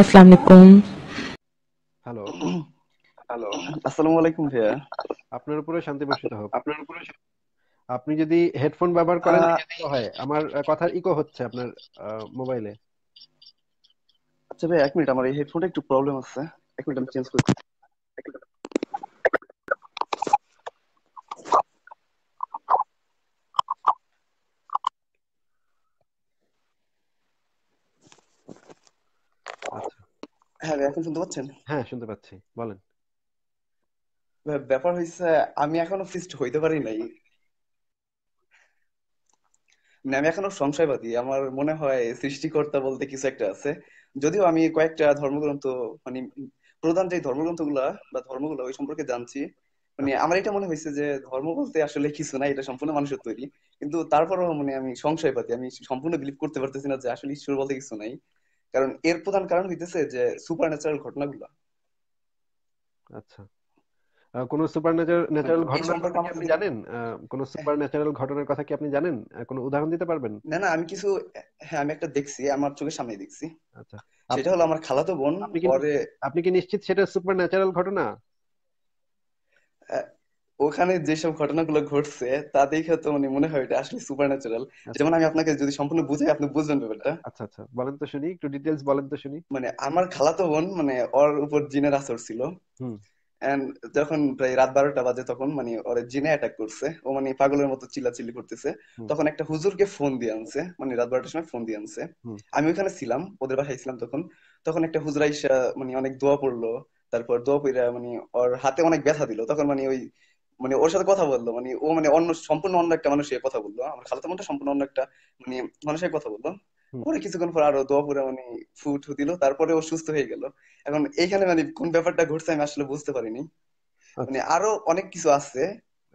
আসসালামু আলাইকুম hello hello আসসালামু আলাইকুম ভাইয়া আপনার উপরে শান্তি বর্ষিত হোক আপনার উপরে আপনি যদি হেডফোন ব্যবহার করেন হয় আমার কথার ইকো হচ্ছে আপনার মোবাইলে আচ্ছা ভাই এক মিনিট আমার এই হেডফোনটা একটু প্রবলেম আছে এক মিনিট আমি চেঞ্জ করছি হ্যাঁ এখন শুনতে পাচ্ছেন হ্যাঁ শুনতে পাচ্ছি বলেন ব্যাপার আমি এখনো ফিস্ট হইতে পারি নাই মানে আমি এখনো সংশয়বাদী আমার মনে হয় সৃষ্টিকর্তা বলতে কিছু একটা আছে যদিও আমি কয়েকটা ধর্মগ্রন্থ মানে প্রধান যে ধর্মগ্রন্থগুলা বা ধর্মগুলো ওই সম্পর্কে জানছি মানে আচ্ছা। আমার এটা মনে হয়েছে যে ধর্ম বলতে আসলে কিছু না এটা সম্পূর্ণ মানুষের তৈরি কিন্তু তারপরও মানে আমি সংশয়বাদী আমি সম্পূর্ণ বিলিভ করতে পারতেছি না যে আসলে ঈশ্বর বলতে কিছু নাই কারণ এর প্রধান কারণ হইতেছে যে সুপার ন্যাচারাল ঘটনাগুলো আচ্ছা কোন সুপার ন্যাচারাল ঘটনা আপনি জানেন কোন সুপার ন্যাচারাল ঘটনার কথা কি আপনি জানেন কোন উদাহরণ দিতে পারবেন না না আমি কিছু হ্যাঁ আমি একটা দেখছি আমার চোখের সামনে দেখছি আচ্ছা সেটা হলো আমার খালাতো বোন পরে আপনি কি নিশ্চিত সেটা সুপার ন্যাচারাল ঘটনা ওখানে যেসব ঘটনাগুলো ঘটছে তা দেখে তো মানে মনে হয় এটা আসলে সুপার আচ্ছা। ন্যাচারাল যেমন আমি আপনাকে যদি সম্পূর্ণ বুঝাই আপনি বুঝবেন ব্যাপারটা আচ্ছা আচ্ছা বলেন তো শুনি একটু ডিটেইলস বলেন তো শুনি মানে আমার খালাতো বোন মানে ওর উপর জিনের আসর ছিল এন্ড যখন প্রায় রাত বারোটা বাজে তখন মানে ওর জিনে অ্যাটাক করছে ও মানে পাগলের মতো চিল্লাচিল্লি করতেছে তখন একটা হুজুরকে ফোন দিয়ে আনছে মানে রাত বারোটার সময় ফোন দিয়ে আনছে আমি ওখানে ছিলাম ওদের বাসায় ছিলাম তখন তখন একটা হুজরা মানে অনেক দোয়া পড়লো তারপর দোয়া পড়া মানে ওর হাতে অনেক ব্যথা দিল তখন মানে ওই মানে ওর সাথে কথা বললো মানে ও মানে অন্য সম্পূর্ণ অন্য একটা মানুষের কথা বললো আমার খালাতো মনটা সম্পূর্ণ অন্য একটা মানে মানুষের কথা বললো পরে কিছুক্ষণ পর আরো দোয়া পরে মানে ফুট দিল তারপরে ও সুস্থ হয়ে গেল এখন এইখানে মানে কোন ব্যাপারটা ঘটছে আমি আসলে বুঝতে পারিনি আচ্ছা। মানে আরো অনেক কিছু আছে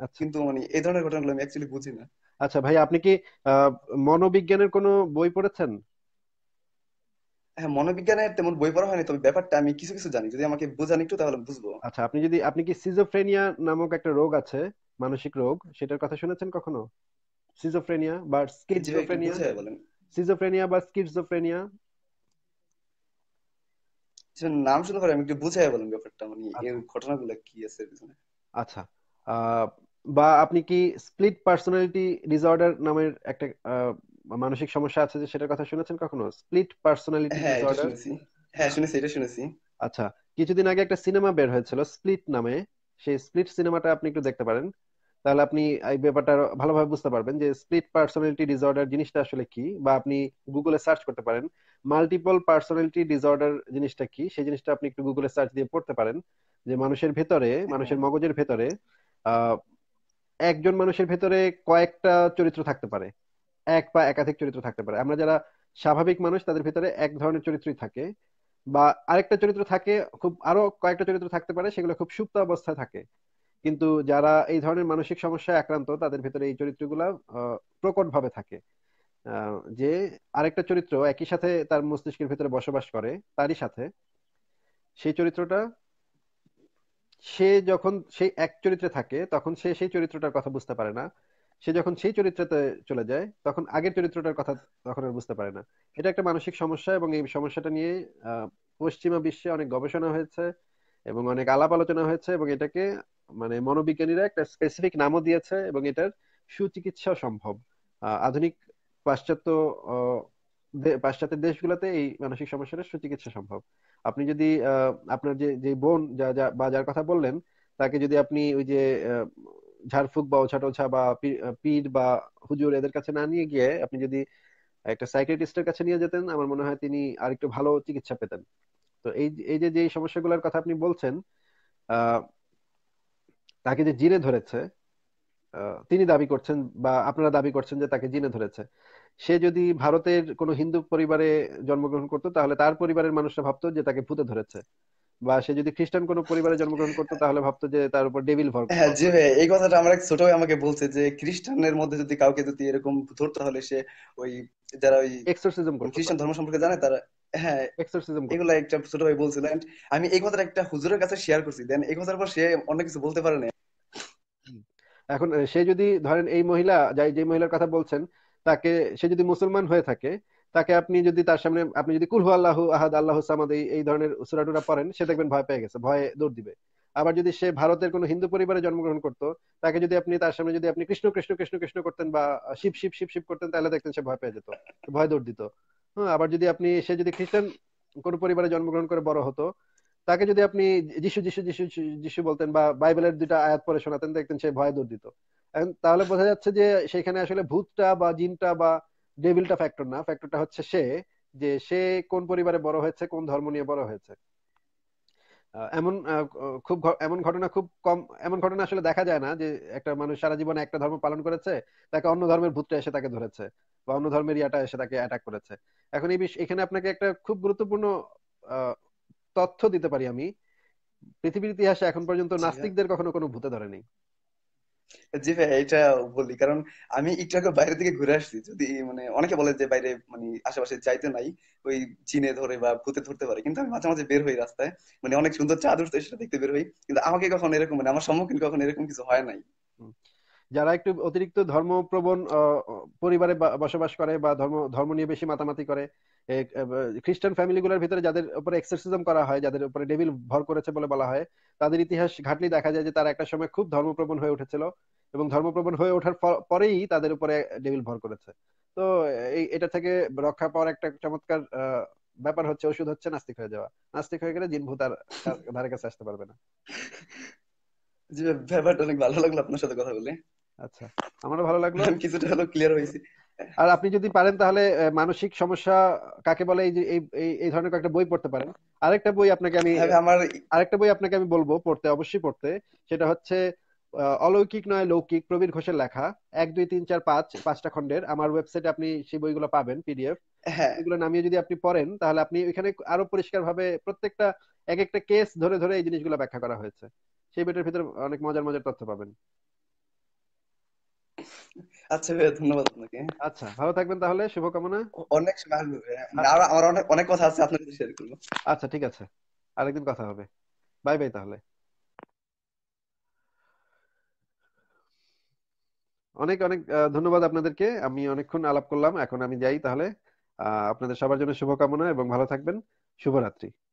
আচ্ছা। কিন্তু মানে এই ধরনের ঘটনাগুলো আমি অ্যাকচুয়ালি বুঝি না আচ্ছা ভাই আপনি কি মনোবিজ্ঞানের কোনো বই পড়েছেন হ্যাঁ মনোবিজ্ঞানের তেমন বই পড়া হয়নি তবে ব্যাপারটা আমি কিছু কিছু জানি যদি আমাকে বোঝান একটু তাহলে বুঝবো আচ্ছা আপনি যদি আপনি কি সিজোফ্রেনিয়া নামক একটা রোগ আছে মানসিক রোগ সেটার কথা শুনেছেন কখনো সিজোফ্রেনিয়া বা স্কিজোফ্রেনিয়া সিজোফ্রেনিয়া বা স্কিজোফ্রেনিয়া নাম শুনে পরে আমি একটু বুঝাই বলেন ব্যাপারটা মানে এই আচ্ছা। ঘটনাগুলো কি আছে পিছনে আচ্ছা বা আপনি কি স্প্লিট পার্সোনালিটি ডিসঅর্ডার নামের একটা মানসিক সমস্যা আছে যে সেটার কথা শুনেছেন কখনো স্প্লিট পার্সোনালিটি ডিসঅর্ডার হ্যাঁ শুনেছি এটা শুনেছি আচ্ছা কিছুদিন আগে একটা সিনেমা বের হয়েছিল স্প্লিট নামে সেই স্প্লিট সিনেমাটা আপনি একটু দেখতে পারেন তাহলে আপনি এই ব্যাপারটা ভালোভাবে বুঝতে পারবেন যে স্প্লিট পার্সোনালিটি ডিসঅর্ডার জিনিসটা আসলে কি বা আপনি গুগলে সার্চ করতে পারেন মাল্টিপল পার্সোনালিটি ডিসঅর্ডার জিনিসটা কি সেই জিনিসটা আপনি একটু গুগলে সার্চ দিয়ে পড়তে পারেন যে মানুষের ভেতরে হ্যাঁ। মানুষের মগজের ভেতরে একজন মানুষের ভেতরে কয়েকটা চরিত্র থাকতে পারে এক বা একাধিক চরিত্র থাকতে পারে আমরা যারা স্বাভাবিক মানুষ তাদের ভিতরে এক ধরনের চরিত্রই থাকে বা আরেকটা চরিত্র থাকে খুব আরো কয়েকটা চরিত্র থাকতে পারে সেগুলো খুব সুপ্ত অবস্থায় থাকে কিন্তু যারা এই ধরনের মানসিক সমস্যায় আক্রান্ত তাদের ভিতরে এই চরিত্রগুলা প্রকট ভাবে থাকে যে আরেকটা চরিত্র একই সাথে তার মস্তিষ্কের ভিতরে বসবাস করে তারই সাথে সেই চরিত্রটা সে যখন সেই এক চরিত্রে থাকে তখন সে সেই চরিত্রটার কথা বুঝতে পারে না সে যখন সেই চরিত্রতে চলে যায় তখন আগের চরিত্রটার কথা তখন আর বুঝতে পারে না এটা একটা মানসিক সমস্যা এবং এই সমস্যাটা নিয়ে পশ্চিমা বিশ্বে অনেক গবেষণা হয়েছে এবং অনেক আলাপ আলোচনা হয়েছে এবং এটাকে মানে মনোবিজ্ঞানীরা একটা স্পেসিফিক নামও দিয়েছে এবং এটার সুচিকিৎসা সম্ভব আধুনিক পাশ্চাত্য পাশ্চাত্যের দেশগুলোতে এই মানসিক সমস্যাটা সুচিকিৎসা সম্ভব আপনি যদি আপনার যে যে বোন যা যা বা যার কথা বললেন তাকে যদি আপনি ওই যে ঝাড়ফুঁক বা ওছাটোছা বা পীর বা হুজুর এদের কাছে না নিয়ে গিয়ে আপনি যদি একটা সাইকিয়াট্রিস্টের কাছে নিয়ে যেতেন আমার মনে হয় তিনি আর একটু ভালো চিকিৎসা পেতেন তো এই এই যে যে সমস্যাগুলোর কথা আপনি বলছেন তাকে যে জিনে ধরেছে তিনি দাবি করছেন বা আপনারা দাবি করছেন যে তাকে জিনে ধরেছে সে যদি ভারতের কোনো হিন্দু পরিবারে জন্মগ্রহণ করতো তাহলে তার পরিবারের মানুষরা ভাবতো যে তাকে ভূতে ধরেছে বা সে যদি খ্রিস্টান কোনো পরিবারে জন্মগ্রহণ করতো তাহলে ভাবতো যে তার উপর ডেভিল ভর হ্যাঁ জি ভাই এই কথাটা আমার এক ছোট আমাকে বলছে যে খ্রিস্টানের মধ্যে যদি কাউকে যদি এরকম ধরতে হলে সে ওই যারা ওই এক্সোরসিজম করে খ্রিস্টান ধর্ম সম্পর্কে জানে তারা হ্যাঁ এক্সোরসিজম এগুলো একটা ছোট ভাই বলছিল আমি এই কথাটা একটা হুজুরের কাছে শেয়ার করছি দেন এই কথার পর সে অন্য কিছু বলতে পারে না এখন সে যদি ধরেন এই মহিলা যাই যে মহিলার কথা বলছেন তাকে সে যদি মুসলমান হয়ে থাকে তাকে আপনি যদি তার সামনে আপনি যদি কুলহু আল্লাহ আহাদ আল্লাহ সামাদ এই ধরনের সুরাটুরা পড়েন সে দেখবেন ভয় পেয়ে গেছে ভয়ে দৌড় দিবে আবার যদি সে ভারতের কোনো হিন্দু পরিবারে জন্মগ্রহণ করত তাকে যদি আপনি তার সামনে যদি আপনি কৃষ্ণ কৃষ্ণ কৃষ্ণ কৃষ্ণ করতেন বা শিব শিব শিব শিব করতেন তাহলে দেখতেন সে ভয় পেয়ে যেত ভয় দৌড় দিত হ্যাঁ আবার যদি আপনি সে যদি খ্রিস্টান কোন পরিবারে জন্মগ্রহণ করে বড় হতো তাকে যদি আপনি যিশু যিশু যিশু যিশু বলতেন বা বাইবেলের দুটা আয়াত পরে শোনাতেন দেখতেন সে ভয় দৌড় দিত তাহলে বোঝা যাচ্ছে যে সেখানে আসলে ভূতটা বা জিনটা বা ডেভিলটা ফ্যাক্টর না ফ্যাক্টরটা হচ্ছে সে যে সে কোন পরিবারে বড় হয়েছে কোন ধর্ম নিয়ে বড় হয়েছে এমন খুব এমন ঘটনা খুব কম এমন ঘটনা আসলে দেখা যায় না যে একটা মানুষ সারা জীবনে একটা ধর্ম পালন করেছে তাকে অন্য ধর্মের ভূতটা এসে তাকে ধরেছে বা অন্য ধর্মের ইয়াটা এসে তাকে অ্যাটাক করেছে এখন এই বিষয় এখানে আপনাকে একটা খুব গুরুত্বপূর্ণ তথ্য দিতে পারি আমি পৃথিবীর ইতিহাসে এখন পর্যন্ত আচ্ছা। নাস্তিকদের কখনো কোনো ভূতে ধরেনি জি ভাই এটা বলি কারণ আমি একটু আগে বাইরের দিকে ঘুরে আসছি যদি মানে অনেকে বলে যে বাইরে মানে আশেপাশে যাইতে নাই ওই চিনে ধরে বা ভূতে ধরতে পারে কিন্তু আমি মাঝে মাঝে বের হই রাস্তায় মানে অনেক সুন্দর চাঁদ উঠতে সেটা দেখতে বের হই কিন্তু আমাকে কখনো এরকম মানে আমার সম্মুখীন কখন এরকম কিছু হয় নাই যারা একটু অতিরিক্ত ধর্মপ্রবণ পরিবারে বসবাস করে বা ধর্ম ধর্ম নিয়ে বেশি মাতামাতি করে খ্রিস্টান ফ্যামিলি ফ্যামিলিগুলোর ভিতরে যাদের উপরে এক্সারসিজম করা হয় যাদের উপরে ডেভিল ভর করেছে বলে বলা হয় তাদের ইতিহাস ঘাটলি দেখা যায় যে তারা একটা সময় খুব ধর্মপ্রবণ হয়ে উঠেছিল এবং ধর্মপ্রবণ হয়ে ওঠার পরেই তাদের উপরে ডেভিল ভর করেছে তো এটা থেকে রক্ষা পাওয়ার একটা চমৎকার ব্যাপার হচ্ছে ওষুধ হচ্ছে নাস্তিক হয়ে যাওয়া নাস্তিক হয়ে গেলে জিন ভূত আর ধারে কাছে আসতে পারবে না জি ব্যাপারটা অনেক ভালো লাগলো আপনার সাথে কথা বলে আচ্ছা আমারও ভালো লাগলো কিছুটা হলো ক্লিয়ার হয়েছি আর আপনি যদি পারেন তাহলে মানসিক সমস্যা কাকে বলে এই যে এই ধরনের কয়েকটা বই পড়তে পারেন আরেকটা বই আপনাকে আমি হ্যাঁ, আমার আরেকটা বই আপনাকে আমি বলবো পড়তে অবশ্যই পড়তে সেটা হচ্ছে অলৌকিক নয় লৌকিক প্রবীর ঘোষের লেখা এক দুই তিন চার পাঁচ পাঁচটা খণ্ডের আমার ওয়েবসাইটে আপনি সেই বইগুলো পাবেন পিডিএফ হ্যাঁ। এগুলো নামিয়ে যদি আপনি পড়েন তাহলে আপনি ওইখানে আরো পরিষ্কার ভাবে প্রত্যেকটা এক একটা কেস ধরে ধরে এই জিনিসগুলো ব্যাখ্যা করা হয়েছে সেই বইটার ভিতরে অনেক মজার মজার তথ্য পাবেন আচ্ছা ভাই ধন্যবাদ আপনাকে আচ্ছা ভালো থাকবেন তাহলে শুভকামনা অনেক আর আমার অনেক অনেক কথা আছে আপনার সাথে শেয়ার করব আচ্ছা ঠিক আছে আরেকদিন কথা হবে বাই বাই তাহলে অনেক অনেক ধন্যবাদ আপনাদেরকে আমি অনেকক্ষণ আলাপ করলাম এখন আমি যাই তাহলে আপনাদের সবার জন্য শুভকামনা এবং ভালো থাকবেন শুভরাত্রি